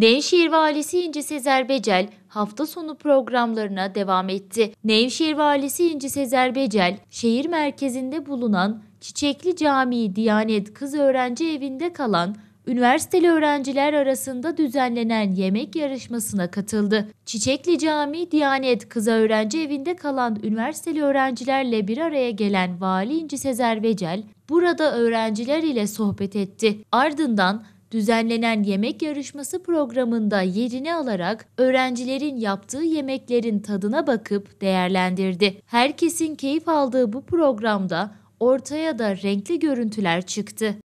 Nevşehir Valisi İnci Sezer Becel hafta sonu programlarına devam etti. Nevşehir Valisi İnci Sezer Becel, şehir merkezinde bulunan Çiçekli Camii Diyanet Kız Öğrenci Evi'nde kalan üniversiteli öğrenciler arasında düzenlenen yemek yarışmasına katıldı. Çiçekli Camii Diyanet Kız Öğrenci Evi'nde kalan üniversiteli öğrencilerle bir araya gelen Vali İnci Sezer Becel burada öğrenciler ile sohbet etti. Ardından düzenlenen yemek yarışması programında yerini alarak öğrencilerin yaptığı yemeklerin tadına bakıp değerlendirdi. Herkesin keyif aldığı bu programda ortaya da renkli görüntüler çıktı.